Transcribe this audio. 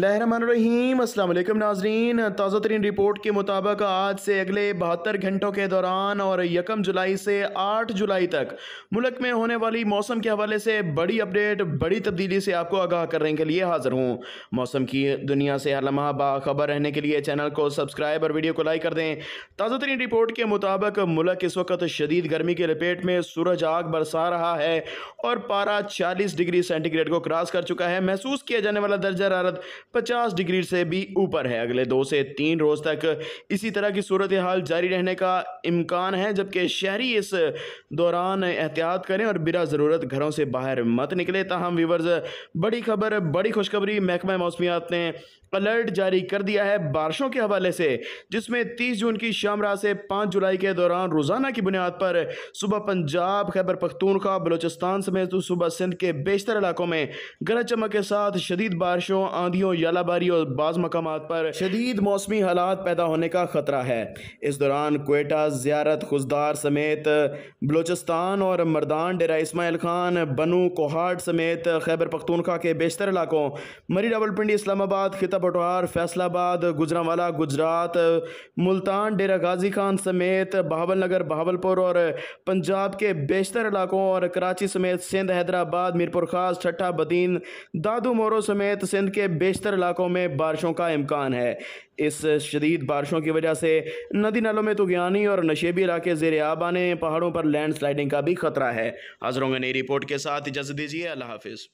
बिस्मिल्लाम अल्लाम नाजरीन ताज़ा तरीन रिपोर्ट के मुताबिक आज से अगले बहत्तर घंटों के दौरान और यकम जुलाई से आठ जुलाई तक मुल्क में होने वाली मौसम के हवाले से बड़ी अपडेट बड़ी तब्दीली से आपको आगाह करने के लिए हाज़िर हूँ मौसम की दुनिया से हर लम्हा बाखबर रहने के लिए चैनल को सब्सक्राइब और वीडियो को लाइक कर दें ताज़ा तरीन रिपोर्ट के मुताबिक मुल्क इस वक्त शदीद गर्मी के लपेट में सूरज आग बरसा रहा है और पारा चालीस डिग्री सेंटीग्रेड को क्रॉस कर चुका है महसूस किया जाने वाला दर्जा हरारत पचास डिग्री से भी ऊपर है अगले दो से तीन रोज़ तक इसी तरह की सूरत हाल जारी रहने का इम्कान है जबकि शहरी इस दौरान एहतियात करें और बिना ज़रूरत घरों से बाहर मत निकले तहम व्यूवर्स बड़ी खबर बड़ी खुशखबरी महकमा मौसमियात ने अलर्ट जारी कर दिया है बारिशों के हवाले से जिसमें 30 जून की शाम रात से 5 जुलाई के दौरान रोज़ाना की बुनियाद पर सुबह पंजाब खैबर पख्तूनखा बलोचिस्तान समेत सुबह सिंध के बेशतर इलाकों में गरज चमक के साथ शदीद बारिशों आंधियों यालाबारी और बाज़ मकाम पर शदीद मौसमी हालात पैदा होने का ख़तरा है इस दौरान कोयटा ज़्यारत खुजदार समेत बलोचिस्तान और मरदान डेरा इसमाइल खान बनू कोहाट समेत खैबर पख्तूनखा के बेशतर इलाकों मरी रावलपिंडी इस्लामाबाद खिता पटवार फैसलाबाद गुजरावाला गुजरात मुल्तान डेरा गाजी खान समेत बहावल नगर बहावलपुर और पंजाब के बेशतर इलाकों और कराची समेत सिंध हैदराबाद मीरपुर खास छठा बदीन दादू मोरों समेत सिंध के बेश बेशतर इलाकों में बारिशों का इम्कान है इस शदीद बारिशों की वजह से नदी नालों में तुगयानी और नशेबी इलाके जेर आब आने पहाड़ों पर लैंड स्लाइडिंग का भी खतरा है हजरों ने रिपोर्ट के साथ इजाज़त दीजिए अल्लाह हाफिज़